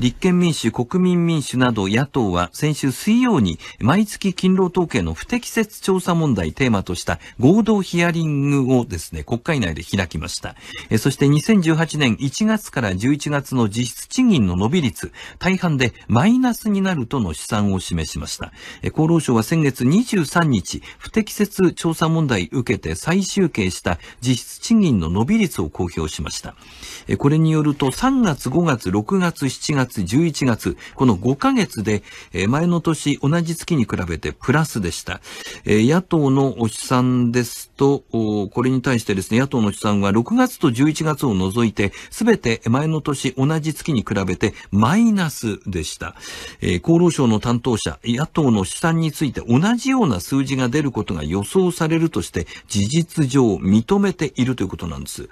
立憲民主、国民民主など野党は先週水曜に毎月勤労統計の不適切調査問題テーマとした合同ヒアリングをですね、国会内で開きました。そして2018年1月から11月の実質賃金の伸び率、大半でマイナスになるとの試算を示しました。厚労省は先月23日、不適切調査問題受けて再集計した実質賃金の伸び率を公表しました。これによると3月、5月、6月、7月、11月、この5ヶ月で、え前の年同じ月に比べてプラスでした。え野党のお試算ですと、これに対してですね、野党の試算は6月と11月を除いて、すべて前の年同じ月に比べてマイナスでした。え厚労省の担当者、野党の試算について同じような数字が出ることが予想されるとして、事実上認めているということなんです。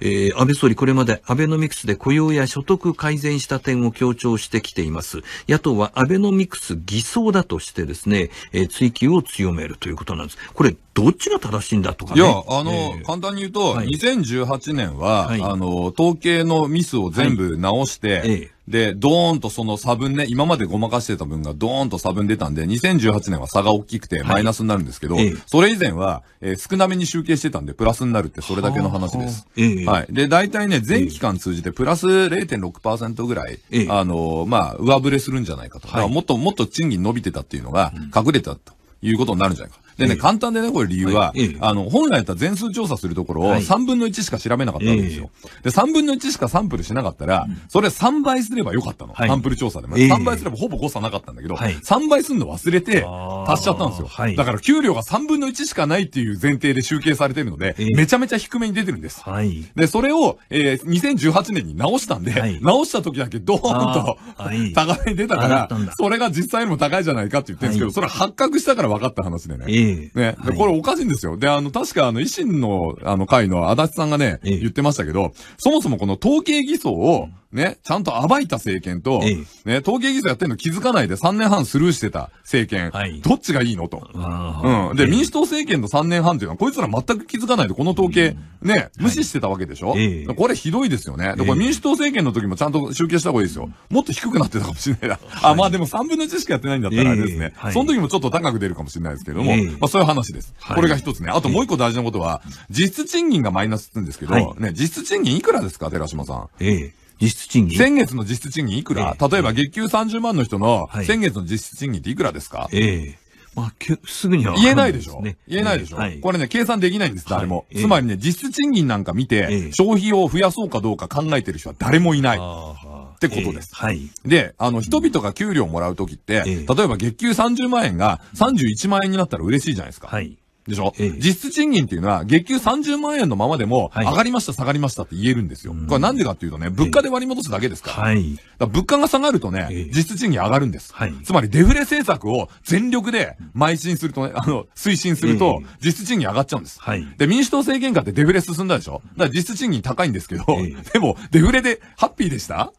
えー、安倍総理、これまでアベノミクスで雇用や所得改善した点を強調してきています。野党はアベノミクス偽装だとしてですね、えー、追及を強めるということなんです。これ、どっちが正しいんだとか、ね、いや、あの、えー、簡単に言うと、はい、2018年は、はい、あの、統計のミスを全部直して、ええーで、ドーンとその差分ね、今までごまかしてた分がドーンと差分出たんで、2018年は差が大きくてマイナスになるんですけど、はい、それ以前は、えー、少なめに集計してたんで、プラスになるってそれだけの話です。はい。で、大体ね、全期間通じてプラス0.6%ぐらい、あのー、まあ、上振れするんじゃないかと。はい、もっともっと賃金伸びてたっていうのが隠れたと。うんいうことになるんじゃないか。でね、簡単でね、これ理由は、あの、本来だったら全数調査するところを3分の1しか調べなかったわけですよ。で、3分の1しかサンプルしなかったら、それ3倍すればよかったの。サンプル調査でも。3倍すればほぼ誤差なかったんだけど、3倍すんの忘れて、達しちゃったんですよ。はい、だから給料が3分の1しかないっていう前提で集計されてるので、えー、めちゃめちゃ低めに出てるんです。はい、で、それを、えー、2018年に直したんで、はい、直した時だけドーンと、はい、高めに出たから、それが実際よりも高いじゃないかって言ってるんですけど、それ発覚したから分かった話でね。えー、ねでこれおかしいんですよ。で、あの、確かあの、維新のあの会の足立さんがね、えー、言ってましたけど、そもそもこの統計偽装を、うんね、ちゃんと暴いた政権と、ね、統計技術やってんの気づかないで3年半スルーしてた政権、はい、どっちがいいのと。うん。で、民主党政権の3年半っていうのは、こいつら全く気づかないで、この統計、ね、無視してたわけでしょ、はい、これひどいですよね。で、これ民主党政権の時もちゃんと集計した方がいいですよ。もっと低くなってたかもしれないな。あ、まあでも3分の1しかやってないんだったらあれですね。その時もちょっと高く出るかもしれないですけども、まあそういう話です。これが一つね。あともう一個大事なことは、実質賃金がマイナスって言うんですけど、ね、実質賃金いくらですか、寺島さん。ええ実質賃金先月の実質賃金いくら、え例えば月給30万の人の先月の実質賃金っていくらですか、はええまあ、すぐには、言えないでしょ言えないでしょ、これね、計算できないんです、誰も。はい、つまりね、実質賃金なんか見て、えー、消費を増やそうかどうか考えてる人は誰もいない。ってことです。えー、はい。で、あの、人々が給料をもらうときって、例えば月給30万円が31万円になったら嬉しいじゃないですか。はい。でしょ、ええ、実質賃金っていうのは、月給30万円のままでも、上がりました、下がりましたって言えるんですよ。これなんでかっていうとね、物価で割り戻すだけですから。え、はい。物価が下がるとね、実質賃金上がるんです。はい。つまりデフレ政策を全力で邁進するとね、あの、推進すると、実質賃金上がっちゃうんです。はい。で、民主党政権下ってデフレ進んだでしょだから実質賃金高いんですけど、でも、デフレでハッピーでした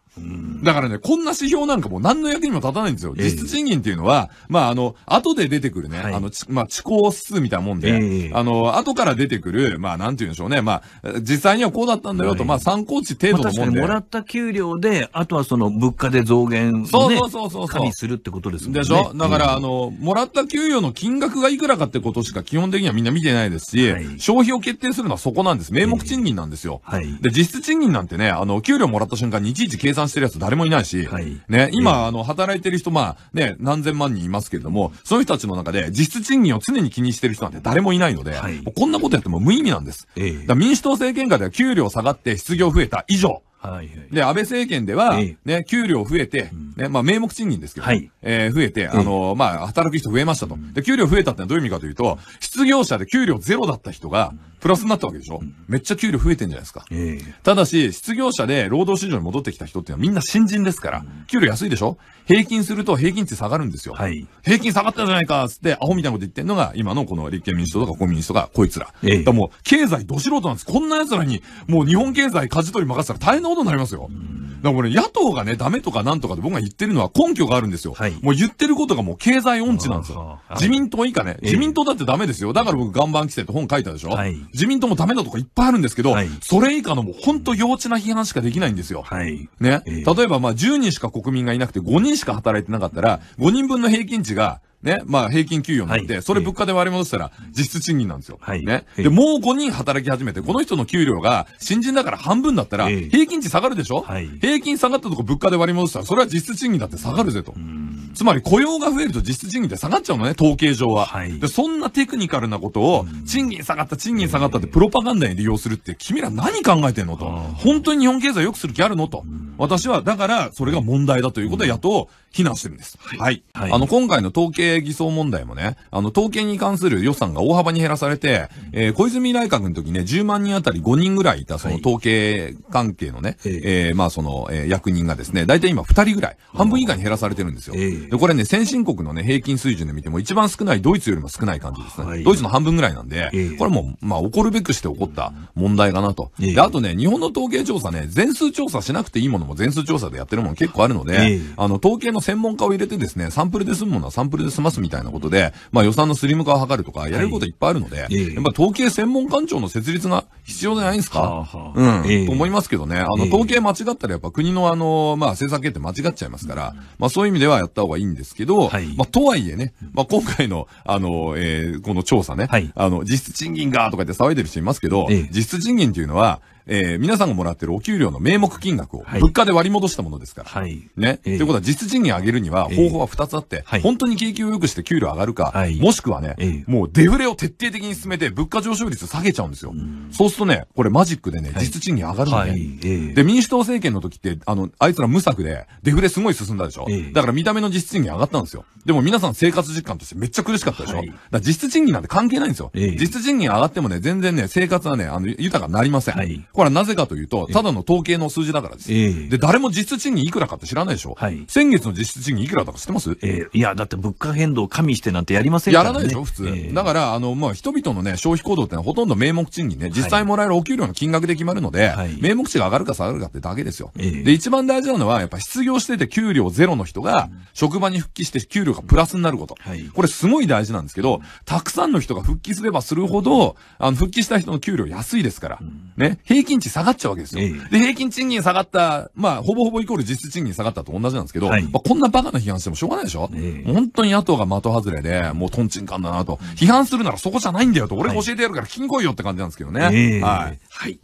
だからね、こんな指標なんかもう何の役にも立たないんですよ。実質賃金っていうのは、まあ、あの、後で出てくるね、はい、あの、まあ、地高指数みたいなもんで、あの、後から出てくる、まあ、なんて言うんでしょうね、まあ、実際にはこうだったんだよと、まあ、参考値程度のもんで。もらった給料で、あとはその物価で増減を、そうそうそうそう。加味するってことですもんね。でしょだから、あの、もらった給与の金額がいくらかってことしか基本的にはみんな見てないですし、消費を決定するのはそこなんです。名目賃金なんですよ。はい、で、実質賃金なんてね、あの、給料もらった瞬間にいちいち計算産してるやつ誰もいないし、はい、ね、今、あの、働いてる人、まあ、ね、何千万人いますけれども、その人たちの中で実質賃金を常に気にしてる人なんて誰もいないので、はい、こんなことやっても無意味なんです。えー、だ民主党政権下では給料下がって失業増えた以上、はいはい、で、安倍政権では、ね、給料増えて、ね、まあ名目賃金ですけど、はい、え増えて、あのー、まあ働く人増えましたと。で、給料増えたってのはどういう意味かというと、失業者で給料ゼロだった人が、プラスになったわけでしょ、うめっちゃ給料増えてんじゃないですか。えー、ただし、失業者で労働市場に戻ってきた人っていうのはみんな新人ですから、給料安いでしょ平均すると平均値下がるんですよ。はい、平均下がったじゃないか、つって、アホみたいなこと言ってんのが、今のこの立憲民主党とか公民主党がこいつら。えー、だもう、経済ど素人なんです。こんな奴らに、もう日本経済舵取り任せたら大変なことになりますよ。うんだから俺、野党がね、ダメとかなんとかで僕が言ってるのは根拠があるんですよ。はい、もう言ってることがもう経済音痴なんですよ。はい、自民党以下ね、自民党だってダメですよ。だから僕、岩盤規制って本書いたでしょ、はい、自民党もダメだとかいっぱいあるんですけど、はい、それ以下のもう本当幼稚な批判しかできないんですよ。はい、ね、例えばまあ10人しか国民がいなくて5人しか働いてなかったら、5人分の平均値が、ね、まあ平均給与になって、それ物価で割り戻したら実質賃金なんですよ。ね。で、もう5人働き始めて、この人の給料が新人だから半分だったら、平均値下がるでしょ平均下がったとこ物価で割り戻したら、それは実質賃金だって下がるぜと。うんつまり雇用が増えると実質賃金って下がっちゃうのね、統計上は。はい、でそんなテクニカルなことを、賃金下がった、賃金下がったってプロパガンダに利用するって、君ら何考えてんのと。本当に日本経済良くする気あるのと。私は、だから、それが問題だということで野党を非難してるんです。はい。はい、あの、今回の統計偽装問題もね、あの、統計に関する予算が大幅に減らされて、えー、小泉内閣の時ね、10万人あたり5人ぐらいいた、その統計関係のね、はい、えー、まあ、その、えー、役人がですね、大体今2人ぐらい、半分以下に減らされてるんですよ。で、これね、先進国のね、平均水準で見ても一番少ないドイツよりも少ない感じですね。はい、ドイツの半分ぐらいなんで、これも、まあ、起こるべくして起こった問題かなと。で、あとね、日本の統計調査ね、全数調査しなくていいものも全数調査でやってるもの結構あるので、あの、統計の専門家を入れてですね、サンプルで済むものはサンプルで済ますみたいなことで、まあ、予算のスリム化を図るとか、やれることいっぱいあるので、やっぱ統計専門官庁の設立が必要じゃないんですか、はあはあ、うん、えー、と思いますけどね。あの、統計間違ったらやっぱ国のあの、まあ政策決定間違っちゃいますから、うん、まあそういう意味ではやった方がいいんですけど、はい、まあとはいえね、まあ今回の、あの、えー、この調査ね、はい、あの、実質賃金がとか言って騒いでる人いますけど、えー、実質賃金っていうのは、えー、皆さんがもらってるお給料の名目金額を物価で割り戻したものですから。はい。ね。っえー、いうことは実賃金上げるには方法は2つあって、えー、本当に景気を良くして給料上がるか、はい、もしくはね、えー、もうデフレを徹底的に進めて物価上昇率下げちゃうんですよ。うそうするとね、これマジックでね、実賃金上がるんで、ね、はい、で、民主党政権の時って、あの、あいつら無策で、デフレすごい進んだでしょ。だから見た目の実賃金上がったんですよ。でも皆さん生活実感としてめっちゃ苦しかったでしょ。はい、だ実質賃金なんて関係ないんですよ。実質賃金上がってもね、全然ね、生活はね、あの、豊かになりません。はいこれはなぜかというと、ただの統計の数字だからです。えー、で、誰も実質賃金いくらかって知らないでしょ。はい、先月の実質賃金いくらだか知ってますえー、いや、だって物価変動を加味してなんてやりませんからね。やらないでしょ、普通。えー、だから、あの、まあ、人々のね、消費行動ってのはほとんど名目賃金ね、実際もらえるお給料の金額で決まるので、はい、名目値が上がるか下がるかってだけですよ。えー、で、一番大事なのは、やっぱ失業してて給料ゼロの人が、職場に復帰して給料がプラスになること。はい、これすごい大事なんですけど、たくさんの人が復帰すればするほど、あの、復帰した人の給料安いですから、ね、平平均値下がっちゃうわけですよ。えー、で、平均賃金下がった、まあ、ほぼほぼイコール実質賃金下がったと同じなんですけど、はい、まあ、こんなバカな批判してもしょうがないでしょ、えー、本当に野党が的外れで、もうトンチンカンだなと、批判するならそこじゃないんだよと、俺が教えてやるから聞きに来いよって感じなんですけどね。はい、はい